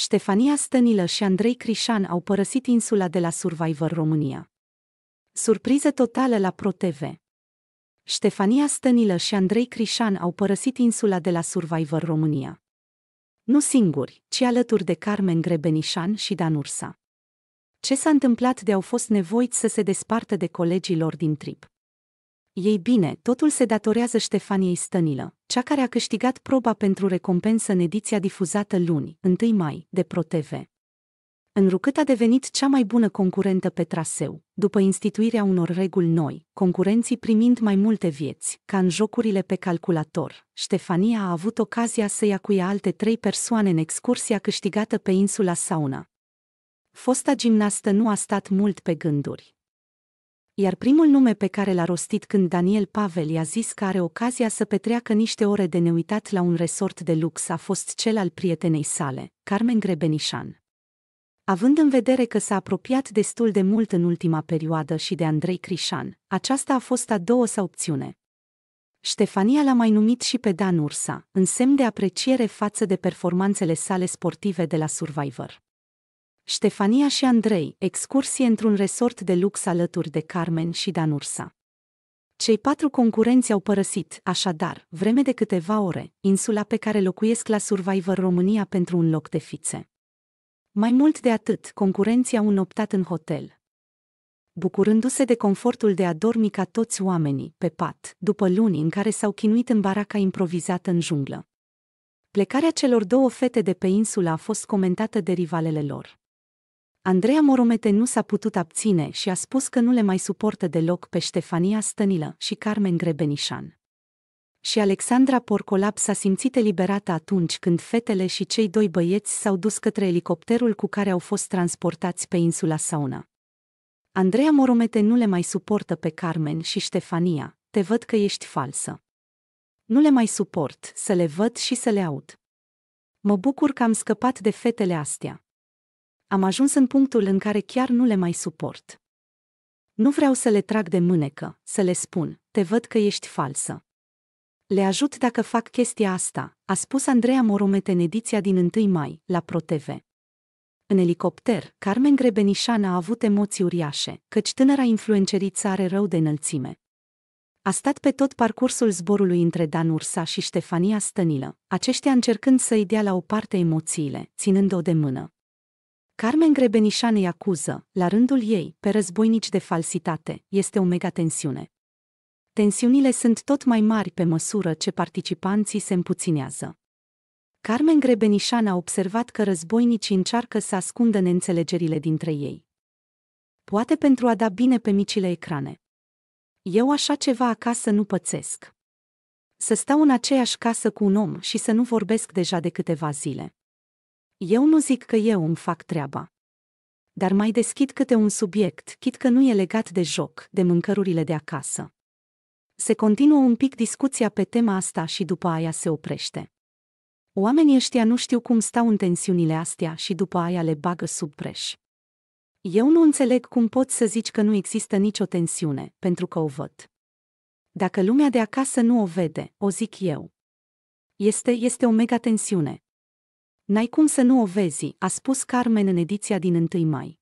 Ștefania Stănilă și Andrei Crișan au părăsit insula de la Survivor România. Surpriză totală la ProTV. Ștefania Stănilă și Andrei Crișan au părăsit insula de la Survivor România. Nu singuri, ci alături de Carmen Grebenișan și Dan Ursa. Ce s-a întâmplat de au fost nevoiți să se despartă de colegii lor din trip? Ei bine, totul se datorează Ștefaniei Stănilă, cea care a câștigat proba pentru recompensă în ediția difuzată luni, 1 mai, de ProTV. Înrucât a devenit cea mai bună concurentă pe traseu, după instituirea unor reguli noi, concurenții primind mai multe vieți, ca în jocurile pe calculator, Ștefania a avut ocazia să ia cu ea alte trei persoane în excursia câștigată pe insula Sauna. Fosta gimnastă nu a stat mult pe gânduri iar primul nume pe care l-a rostit când Daniel Pavel i-a zis că are ocazia să petreacă niște ore de neuitat la un resort de lux a fost cel al prietenei sale, Carmen Grebenișan. Având în vedere că s-a apropiat destul de mult în ultima perioadă și de Andrei Crișan, aceasta a fost a doua sa opțiune. Ștefania l-a mai numit și pe Dan Ursa, în semn de apreciere față de performanțele sale sportive de la Survivor. Ștefania și Andrei, excursie într-un resort de lux alături de Carmen și Dan Cei patru concurenți au părăsit, așadar, vreme de câteva ore, insula pe care locuiesc la Survivor România pentru un loc de fițe. Mai mult de atât, concurenții au înoptat în hotel. Bucurându-se de confortul de a dormi ca toți oamenii, pe pat, după luni în care s-au chinuit în baraca improvizată în junglă. Plecarea celor două fete de pe insulă a fost comentată de rivalele lor. Andreea Moromete nu s-a putut abține și a spus că nu le mai suportă deloc pe Ștefania Stănilă și Carmen Grebenișan. Și Alexandra Porcolap s-a simțit eliberată atunci când fetele și cei doi băieți s-au dus către elicopterul cu care au fost transportați pe insula Sauna. Andreea Moromete nu le mai suportă pe Carmen și Ștefania, te văd că ești falsă. Nu le mai suport, să le văd și să le aud. Mă bucur că am scăpat de fetele astea am ajuns în punctul în care chiar nu le mai suport. Nu vreau să le trag de mânecă, să le spun, te văd că ești falsă. Le ajut dacă fac chestia asta, a spus Andreea Moromete în ediția din 1 mai, la ProTV. În elicopter, Carmen Grebenișan a avut emoții uriașe, căci tânăra influenceriță are rău de înălțime. A stat pe tot parcursul zborului între Dan Ursa și Ștefania Stănilă, aceștia încercând să-i dea la o parte emoțiile, ținând-o de mână. Carmen Grebenișan îi acuză, la rândul ei, pe războinici de falsitate, este o megatensiune. Tensiunile sunt tot mai mari pe măsură ce participanții se împuținează. Carmen Grebenișan a observat că războinicii încearcă să ascundă neînțelegerile dintre ei. Poate pentru a da bine pe micile ecrane. Eu așa ceva acasă nu pățesc. Să stau în aceeași casă cu un om și să nu vorbesc deja de câteva zile. Eu nu zic că eu îmi fac treaba. Dar mai deschid câte un subiect, chit că nu e legat de joc, de mâncărurile de acasă. Se continuă un pic discuția pe tema asta și după aia se oprește. Oamenii ăștia nu știu cum stau în tensiunile astea și după aia le bagă sub preș. Eu nu înțeleg cum poți să zici că nu există nicio tensiune, pentru că o văd. Dacă lumea de acasă nu o vede, o zic eu. Este, este o mega tensiune, N-ai cum să nu o vezi, a spus Carmen în ediția din 1 mai.